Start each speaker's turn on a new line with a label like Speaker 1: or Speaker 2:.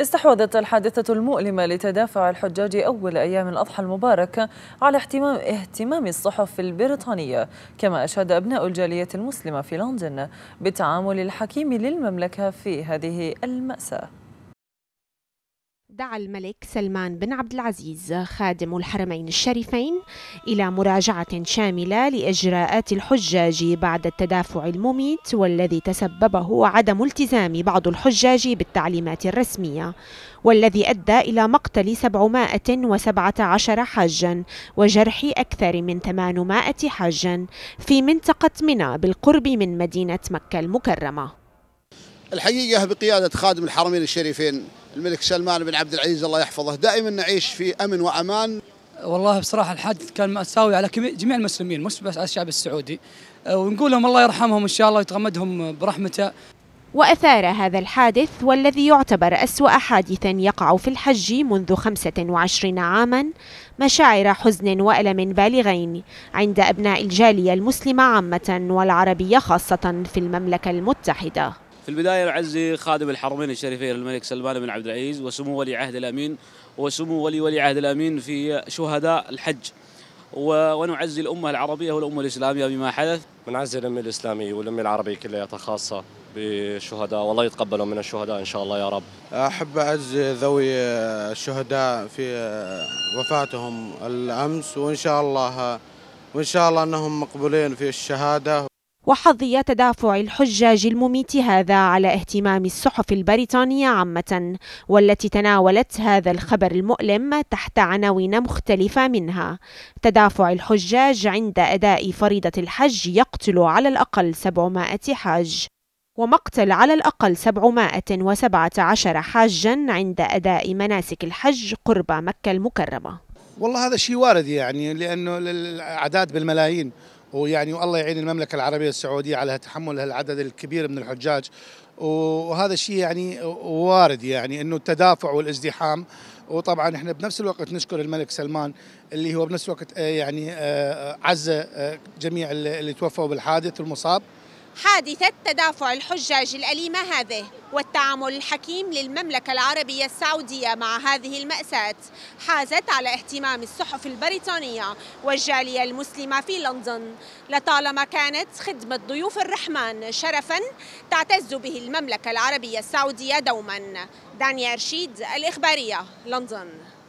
Speaker 1: استحوذت الحادثة المؤلمة لتدافع الحجاج أول أيام الأضحى المبارك على اهتمام اهتمام الصحف البريطانية كما أشاد أبناء الجالية المسلمة في لندن بالتعامل الحكيم للمملكة في هذه المأساة دعا الملك سلمان بن عبد العزيز خادم الحرمين الشريفين إلى مراجعة شاملة لإجراءات الحجاج بعد التدافع المميت والذي تسببه عدم التزام بعض الحجاج بالتعليمات الرسمية والذي أدى إلى مقتل 717 حاجا وجرح أكثر من 800 حاجا في منطقة منى بالقرب من مدينة مكة المكرمة
Speaker 2: الحقيقة بقيادة خادم الحرمين الشريفين الملك سلمان بن عبد العزيز الله يحفظه دائما نعيش في أمن وأمان والله بصراحة الحادث كان مأساوي على جميع المسلمين مش بس على الشعب السعودي أه، ونقول لهم الله يرحمهم إن شاء الله ويتغمدهم برحمته
Speaker 1: وأثار هذا الحادث والذي يعتبر أسوأ حادث يقع في الحج منذ 25 عاما مشاعر حزن وألم بالغين عند أبناء الجالية المسلمة عامة والعربية خاصة في المملكة المتحدة في البداية أعزي خادم الحرمين الشريفين الملك سلمان بن عبد العزيز وسمو ولي عهد الأمين وسمو ولي ولي عهد الأمين في شهداء الحج ونعزي الأمة العربية والأمة الإسلامية بما حدث بنعزي الأمة الإسلامية والأمة العربية كلها خاصة بشهداء والله يتقبلهم من الشهداء إن شاء الله يا رب
Speaker 2: أحب أعزي ذوي الشهداء في وفاتهم الأمس وإن شاء الله وإن شاء الله أنهم مقبولين في الشهادة
Speaker 1: وحظي تدافع الحجاج المميت هذا على اهتمام الصحف البريطانية عامة والتي تناولت هذا الخبر المؤلم تحت عناوين مختلفة منها تدافع الحجاج عند أداء فريضة الحج يقتل على الأقل 700 حاج ومقتل على الأقل 717 حاجا عند أداء مناسك الحج قرب مكة المكرمة
Speaker 2: والله هذا شيء وارد يعني لأنه الأعداد بالملايين ويعني والله يعين المملكه العربيه السعوديه على تحمل هالعدد الكبير من الحجاج وهذا الشيء يعني وارد يعني انه التدافع والازدحام وطبعا احنا بنفس الوقت نشكر الملك سلمان اللي هو بنفس الوقت آه، يعني آه، آه، عز جميع اللي توفوا بالحادث والمصاب
Speaker 1: حادثة تدافع الحجاج الأليمة هذه والتعامل الحكيم للمملكة العربية السعودية مع هذه المأساة حازت على اهتمام الصحف البريطانية والجالية المسلمة في لندن لطالما كانت خدمة ضيوف الرحمن شرفا تعتز به المملكة العربية السعودية دوما دانيا رشيد الإخبارية لندن